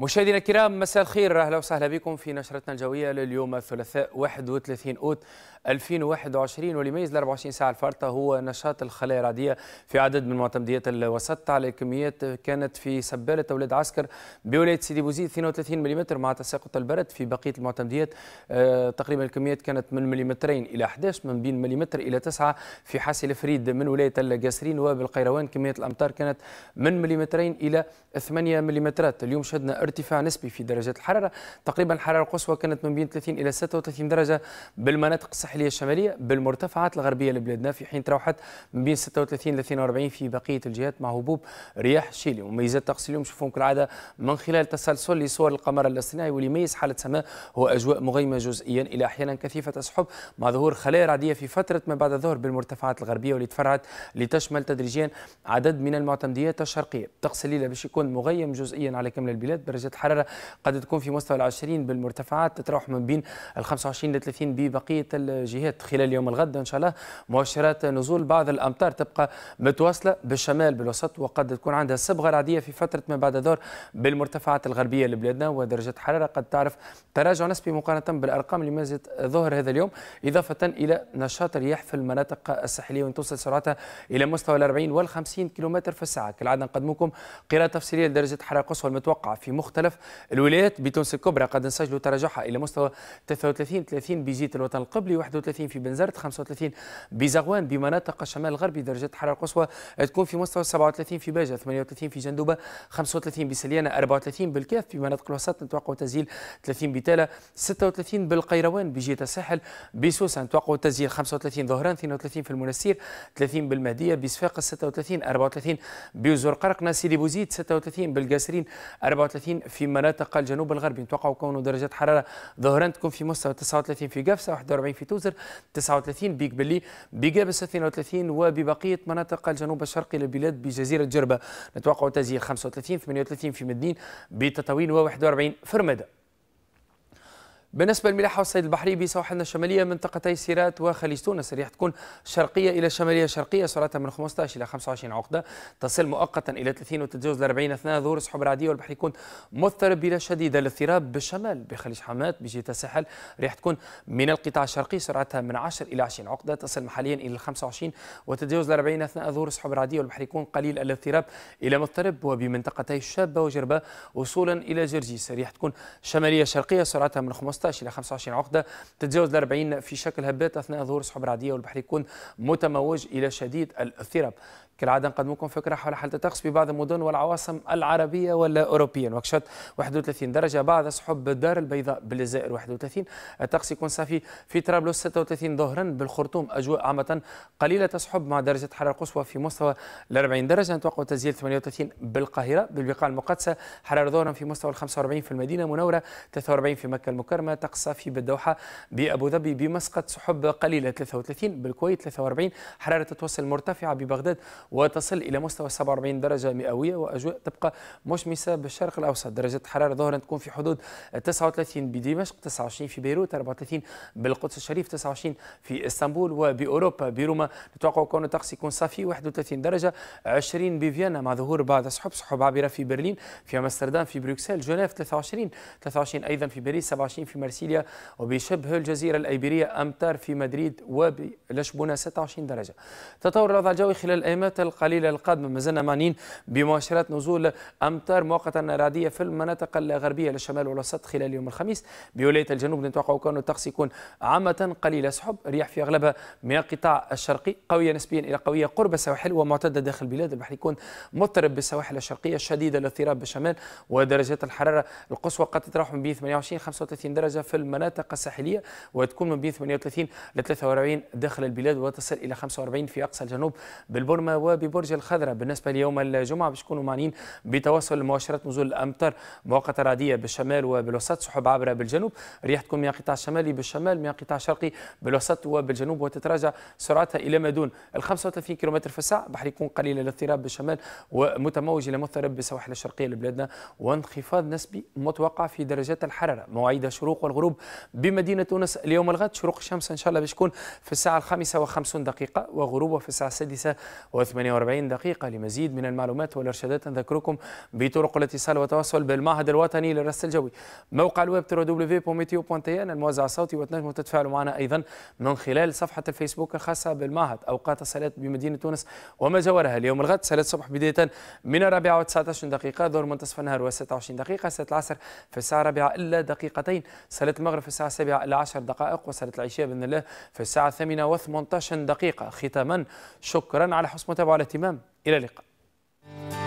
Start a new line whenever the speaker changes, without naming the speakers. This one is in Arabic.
مشاهدينا الكرام مساء الخير اهلا وسهلا بكم في نشرتنا الجويه لليوم الثلاثاء 31 اوت 2021 واللي يميز ال 24 ساعه الفارطه هو نشاط الخلايا الرعديه في عدد من معتمديات الوسط على كميات كانت في سباله اولاد عسكر بولايه سيدي بوزيد 32 ملم مع تساقط البرد في بقيه المعتمديات آه، تقريبا الكميات كانت من مليمترين الى 11 من بين مليمتر الى 9 في حاسي الفريد من ولايه القاسرين وبالقيروان كميه الامطار كانت من مليمترين الى 8 ملم اليوم شهدنا ارتفاع نسبي في درجات الحراره تقريبا الحراره القصوى كانت من بين 30 الى 36 درجه بالمناطق الساحليه الشماليه بالمرتفعات الغربيه لبلادنا في حين تراوحت من بين 36 إلى 42 في بقيه الجهات مع هبوب رياح شيلي وميزات طقس اليوم شوفوهم كالعاده من خلال تسلسل لصور القمر الاصطناعي واللي يميز حاله سماء هو اجواء مغيمه جزئيا الى احيانا كثيفه السحب مع ظهور خلايا رعديه في فتره ما بعد الظهر بالمرتفعات الغربيه واللي تفرعت لتشمل تدريجيا عدد من المعتمديات الشرقيه طقس الليله باش يكون مغيم جزئيا على كامل البلاد درجات الحراره قد تكون في مستوى العشرين بالمرتفعات تتراوح من بين ال 25 ل 30 ببقيه الجهات خلال يوم الغد ان شاء الله مؤشرات نزول بعض الامطار تبقى متواصله بالشمال بالوسط وقد تكون عندها صبغه رعديه في فتره ما بعد دور بالمرتفعات الغربيه لبلادنا ودرجه الحراره قد تعرف تراجع نسبي مقارنه بالارقام اللي مازت ظهر هذا اليوم اضافه الى نشاط الرياح في المناطق الساحليه وان توصل سرعتها الى مستوى ال 40 وال 50 كم في الساعه كالعاده نقدمكم قراءه تفصيليه لدرجه الحراره القصوى المتوقعه في مخ مختلف الولايات بتونس الكبرى قد نسجلوا تراجعها الى مستوى 33 30 بجيت الوطن القبلي 31 في بنزرت 35 بزغوان بمناطق الشمال الغربي درجه الحراره القصوى تكون في مستوى 37 في باجه 38 في جندوبه 35 بسليانه 34 بالكاف في مناطق الوسط نتوقع تسجيل 30 بتاله 36 بالقيروان بجيت الساحل بسوسه نتوقع تسجيل 35 ظهران 32 في المنسير 30 بالمهديه بصفاقس 36 34 بوزور قرقنا سيدي بوزيد 36 بالقاسرين 34 30 في مناطق الجنوب الغربي نتوقع كون درجات حراره ظهرا تكون في مستوى 39 في قفصه 41 في توزر 39 بيك بلي بقابس 32 وببقيه مناطق الجنوب الشرقي للبلاد بجزيره جربه نتوقع تزيير 35 38 في مدين بتطاوين و41 في رماده بالنسبة للملاحة والصيد البحري بسواحلنا الشمالية منطقتي سيرات وخليج تونس الرياح تكون شرقية إلى شمالية شرقية سرعتها من 15 إلى 25 عقدة تصل مؤقتا إلى 30 وتتجاوز ل 40 أثناء ظهور السحب العادية والبحر يكون مضطرب إلى شديد الاضطراب بالشمال بخليج حمات بجهة الساحل الرياح تكون من القطاع الشرقي سرعتها من 10 إلى 20 عقدة تصل محليا إلى 25 وتتجاوز ل 40 أثناء ظهور السحب العادية والبحر يكون قليل الاضطراب إلى مضطرب وبمنطقتي الشابة وجربة وصولا إلى جرجيس الرياح تكون شمالية شرقية سرعتها من 15 15 الى 25 عقده تتجاوز ال 40 في شكل هبات اثناء ظهور سحب رعديه والبحر يكون متموج الى شديد الاضطراب كالعادة نقدمكم فكرة حول حالة الطقس في بعض المدن والعواصم العربية والأوروبية نواكشوط 31 درجة بعد سحب الدار البيضاء بالجزائر 31 الطقس يكون صافي في طرابلس 36 ظهرا بالخرطوم أجواء عامة قليلة تسحب مع درجة حرارة قصوى في مستوى ال 40 درجة نتوقع تسجيل 38 بالقاهرة بالبقاع المقدسة حرارة ظهرا في مستوى ال 45 في المدينة المنورة 43 في مكة المكرمة طقس صافي بالدوحة بأبو ظبي بمسقط سحب قليلة 33 بالكويت 43 حرارة توصل مرتفعة ببغداد وتصل إلى مستوى 47 درجة مئوية وأجواء تبقى مشمسة بالشرق الأوسط درجة الحرارة ظهرا تكون في حدود 39 بدمشق 29 في بيروت 34 بالقدس الشريف 29 في اسطنبول وبأوروبا بروما نتوقع كون الطقس يكون صافي 31 درجة 20 بفيينا مع ظهور بعض السحب سحب عابرة في برلين في امستردام في بروكسل جنيف 23 23 أيضا في باريس 27 في مارسيليا وبشبه الجزيرة الأيبيرية أمتار في مدريد وبلشبونة 26 درجة تطور الوضع الجوي خلال الايامات القليل القادم ما زلنا معنيين بمؤشرات نزول أمطار مؤقتا رعدية في المناطق الغربية للشمال والوسط خلال يوم الخميس بولاية الجنوب نتوقع كون الطقس يكون عامة قليل سحب رياح في أغلبها من القطاع الشرقي قوية نسبيا إلى قوية قرب السواحل ومعتدة داخل البلاد البحر يكون مضطرب بالسواحل الشرقية شديدة الاضطراب بالشمال ودرجات الحرارة القصوى قد تتراوح من بين 28 35 درجة في المناطق الساحلية وتكون من بين 38 ل 43 داخل البلاد وتصل إلى 45 في أقصى الجنوب بالبرمة وببرج الخضراء بالنسبة ليوم الجمعة باش نكونوا معنيين بتوسل مؤشرات نزول الأمطار مؤقتة رعدية بالشمال وبالوسط سحب عابره بالجنوب رياح تكون من القطاع الشمالي بالشمال من القطاع الشرقي بالوسط وبالجنوب وتتراجع سرعتها إلى ما دون ال 35 كم في الساعة بحر يكون قليل الاضطراب بالشمال ومتموج إلى مضطرب بالسواحل الشرقية لبلادنا وانخفاض نسبي متوقع في درجات الحرارة مواعيد الشروق والغروب بمدينة تونس اليوم الغد شروق الشمس إن شاء الله باش تكون في الساعة 55 دقيقة وغروبه في الساعة 6 و 48 دقيقة لمزيد من المعلومات والإرشادات نذكركم بطرق الاتصال والتواصل بالمعهد الوطني للرصد الجوي موقع الويب www.meteo.tn الموزع الصوتي وتنجموا تتفاعلوا معنا أيضا من خلال صفحة الفيسبوك الخاصة بالمعهد أوقات الصلاة بمدينة تونس وما جاورها اليوم الغد صلاة الصبح بداية من الرابعة و19 دقيقة دور منتصف النهار و26 دقيقة صلاة العصر في الساعة الرابعة إلا دقيقتين صلاة المغرب في الساعة السابعة إلا 10 دقائق وصلاة العشاء بإذن الله في الساعة الثامنة و18 دقيقة ختاما شكرا على حسن متابعة على اهتمام إلى اللقاء